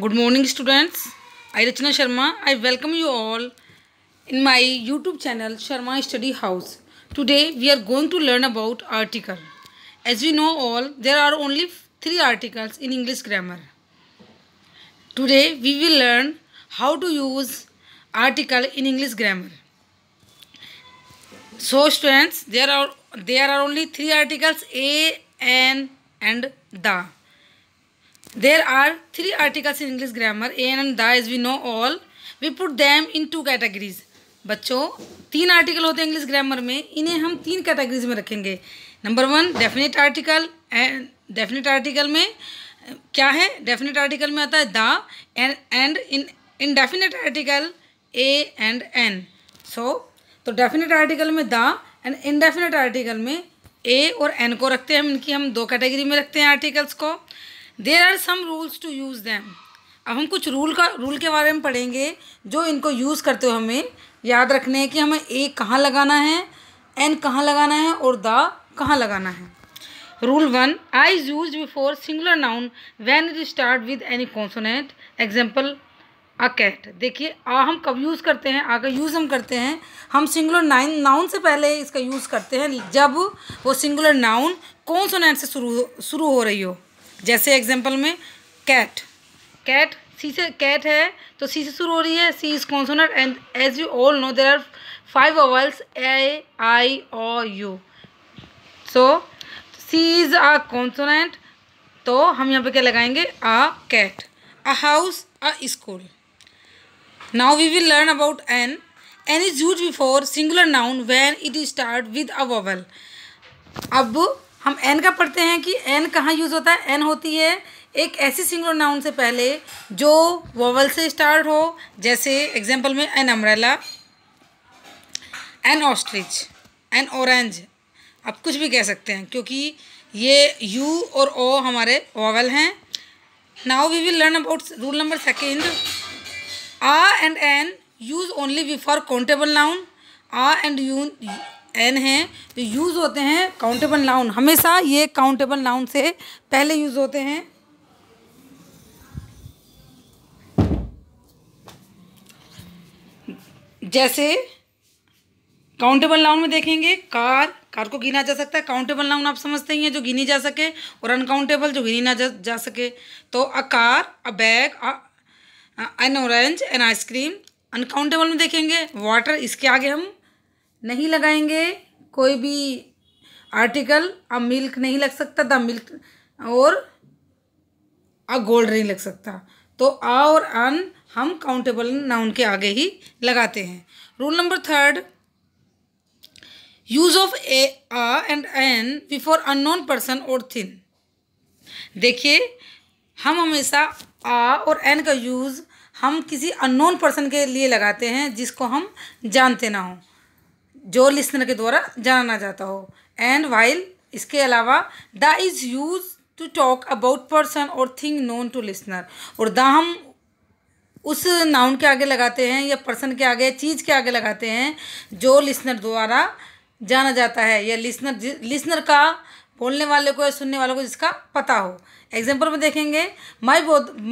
Good morning students. I Rachna Sharma. I welcome you all in my YouTube channel Sharma Study House. Today we are going to learn about article. As we know all, there are only three articles in English grammar. Today we will learn how to use article in English grammar. So students, there are there are only three articles a, an and the. there are three articles in english grammar an and the as we know all we put them in two categories बच्चों तीन article होते हैं English grammar में इन्हें हम तीन categories में रखेंगे number one definite article and definite article में क्या है डेफिनेट आर्टिकल में आता है the and in indefinite article a and an so तो डेफिनेट आर्टिकल में द एंड इनडेफिनेट आर्टिकल में ए और एन को रखते हैं इनकी हम दो कैटेगरी में रखते हैं आर्टिकल्स को there are some rules to use them अब हम कुछ रूल का रूल के बारे में पढ़ेंगे जो इनको यूज़ करते हुए हमें याद रखने हैं कि हमें ए कहाँ लगाना है एन कहाँ लगाना है और द कहाँ लगाना है rule one I use before singular noun when is start with any consonant example a cat देखिए आ हम कब यूज़ करते हैं आ का यूज़ हम करते हैं हम सिंगुलर नाइन नाउन से पहले इसका यूज़ करते हैं जब वो सिंगुलर नाउन सोनेट से शुरू शुरू हो रही हो जैसे एग्जाम्पल में कैट कैट सी से कैट है तो सी से शुरू हो रही है C is consonant and as you all know there are five vowels A I O U so C is a consonant तो हम यहाँ पे क्या लगाएंगे a cat a house a school now we will learn about an an is use before singular noun when it is start with a vowel अब हम N का पढ़ते हैं कि एन कहाँ यूज़ होता है एन होती है एक ऐसी सिंगुलर नाउन से पहले जो वॉवल से स्टार्ट हो जैसे एग्जाम्पल में an umbrella an ostrich an orange आप कुछ भी कह सकते हैं क्योंकि ये यू और ओ हमारे वॉवल हैं now we will learn about rule number second a and an use only we countable noun a and you an हैं जो तो यूज़ होते हैं काउंटेबल नाउन हमेशा ये काउंटेबल नाउन से पहले यूज़ होते हैं जैसे काउंटेबल नाउन में देखेंगे कार कार को गिना जा सकता है काउंटेबल नाउन आप समझते ही हैं जो गिनी जा सके और अनकाउंटेबल जो गिनी ना जा, जा सके तो a car a bag an orange an ice cream uncountable में देखेंगे वाटर इसके आगे हम नहीं लगाएंगे कोई भी आर्टिकल अब मिल्क नहीं लग सकता द मिल्क और अ गोल्ड नहीं लग सकता तो आ और अन हम काउंटेबल नाउन के आगे ही लगाते हैं rule number third use of a a and an before unknown person और थिन देखिए हम हमेशा आ और एन का यूज़ हम किसी अननोन पर्सन के लिए लगाते हैं जिसको हम जानते ना हों जो लिसनर के द्वारा जाना जाता हो एंड वाइल इसके अलावा the is use to talk about person और थिंग नोन टू लिसनर और द हम उस नाउन के आगे लगाते हैं या पर्सन के आगे चीज़ के आगे लगाते हैं जो लिसनर द्वारा जाना जाता है या लिसनर लिसनर का बोलने वाले को या सुनने वाले को जिसका पता हो एग्जाम्पल में देखेंगे my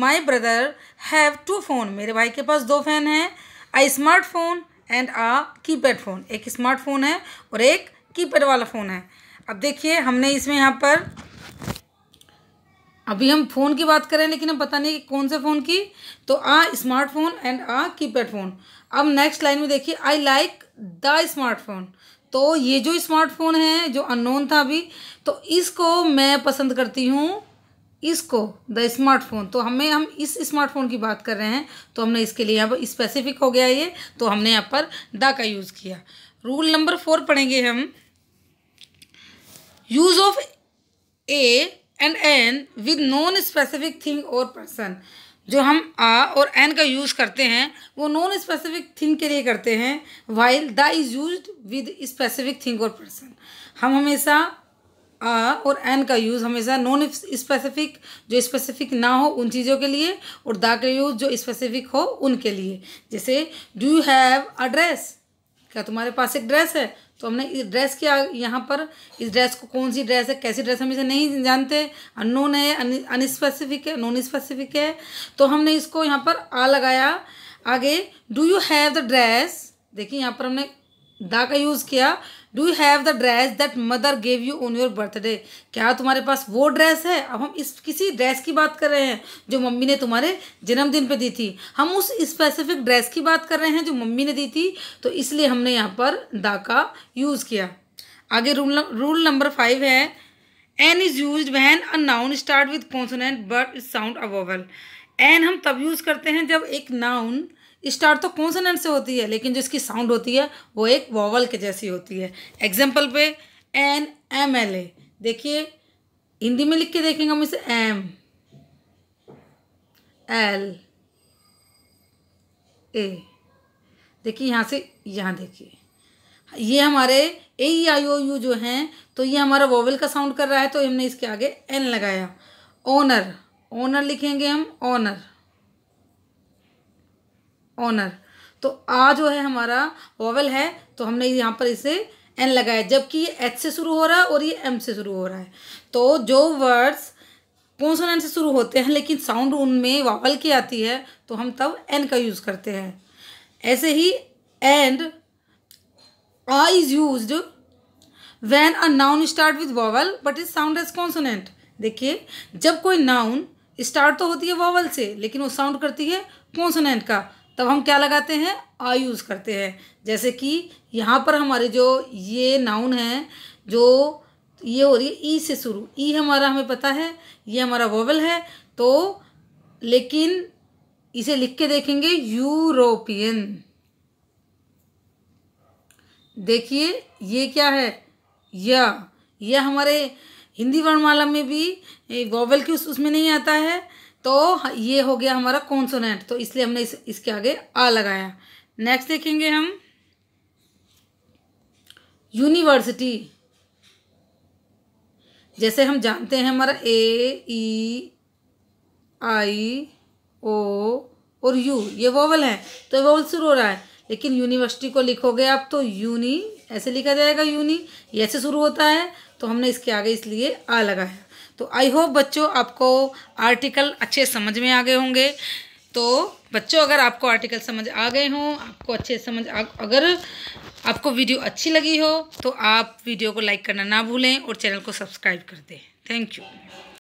my brother have two phone मेरे भाई के पास दो फैन हैं a smartphone and a keypad phone एक स्मार्टफोन है और एक कीपैड वाला फ़ोन है अब देखिए हमने इसमें यहाँ पर अभी हम फ़ोन की बात करें लेकिन हम पता नहीं कि कौन से फ़ोन की तो a smartphone and a keypad phone अब नेक्स्ट लाइन में देखिए आई लाइक द स्मार्टफोन तो ये जो स्मार्टफोन है जो अननोन था अभी तो इसको मैं पसंद करती हूँ इसको द स्मार्टफोन तो हमें हम इस स्मार्टफोन की बात कर रहे हैं तो हमने इसके लिए यहाँ पर स्पेसिफिक हो गया ये तो हमने यहाँ पर द का यूज़ किया रूल नंबर फोर पढ़ेंगे हम use of a and an with non specific thing और पर्सन जो हम आ और एन का यूज़ करते हैं वो नॉन स्पेसिफिक थिंग के लिए करते हैं while the is use with specific thing और पर्सन हम हमेशा आ और एन का यूज़ हमेशा नॉन स्पेसिफिक जो स्पेसिफिक ना हो उन चीज़ों के लिए और दा का यूज़ जो स्पेसिफिक हो उनके लिए जैसे do you have a dress क्या तुम्हारे पास एक ड्रेस है तो हमने इस ड्रेस के यहाँ पर इस ड्रेस को कौन सी ड्रेस है कैसी ड्रेस हमें इसे नहीं जानते अननोन है अनस्पेसिफिक है नॉन स्पेसिफिक है तो हमने इसको यहाँ पर आ लगाया आगे do you have the dress देखिए यहाँ पर हमने दा का यूज़ किया do you have the dress that mother gave you on your birthday क्या तुम्हारे पास वो ड्रेस है अब हम इस किसी ड्रेस की बात कर रहे हैं जो मम्मी ने तुम्हारे जन्मदिन पे दी थी हम उस स्पेसिफिक ड्रेस की बात कर रहे हैं जो मम्मी ने दी थी तो इसलिए हमने यहाँ पर दा का यूज़ किया आगे रूल रूल नंबर फाइव है an is use when a noun start with consonant but is sound vowel an हम तब यूज़ करते हैं जब एक नाउन स्टार तो कौनसनेंट से होती है लेकिन जो इसकी साउंड होती है वो एक वॉवल के जैसी होती है एग्जाम्पल पे एन एम एल ए देखिए हिंदी में लिख के देखेंगे हम इसे एम एल ए देखिए यहाँ से यहाँ देखिए ये हमारे ए ई आई ओ यू जो हैं तो ये हमारा वॉवल का साउंड कर रहा है तो हमने इसके आगे एन लगाया ओनर ओनर लिखेंगे हम ओनर ऑनर तो आ जो है हमारा वॉवल है तो हमने यहाँ पर इसे एन लगाया जबकि ये एच से शुरू हो रहा है और ये एम से शुरू हो रहा है तो जो वर्ड्स कौन से शुरू होते हैं लेकिन साउंड उनमें वावल की आती है तो हम तब एन का यूज़ करते हैं ऐसे ही and a is use when a noun start with vowel but is sound as consonant देखिए जब कोई नाउन स्टार्ट तो होती है वॉवल से लेकिन वो साउंड करती है कॉन्सोनेंट का तब हम क्या लगाते हैं आ यूज़ करते हैं जैसे कि यहाँ पर हमारे जो ये नाउन है जो ये हो रही है ई से शुरू ई हमारा हमें पता है ये हमारा वोवल है तो लेकिन इसे लिख के देखेंगे यूरोपियन देखिए ये क्या है या यह हमारे हिंदी वर्णमाला में भी वोवल के उस उसमें नहीं आता है तो ये हो गया हमारा कॉन्सोनेंट तो इसलिए हमने इस, इसके आगे आ लगाया नेक्स्ट देखेंगे हम यूनिवर्सिटी जैसे हम जानते हैं हमारा ए ई आई ओ और यू ये वोवल है तो वोवल शुरू हो रहा है लेकिन यूनिवर्सिटी को लिखोगे आप तो यूनी ऐसे लिखा जाएगा यूनी ये ऐसे शुरू होता है तो हमने इसके आगे इसलिए आ लगाया तो आई होप बच्चों आपको आर्टिकल अच्छे समझ में आ गए होंगे तो बच्चों अगर आपको आर्टिकल समझ आ गए हों आपको अच्छे समझ आ, अगर आपको वीडियो अच्छी लगी हो तो आप वीडियो को लाइक करना ना भूलें और चैनल को सब्सक्राइब कर दें थैंक यू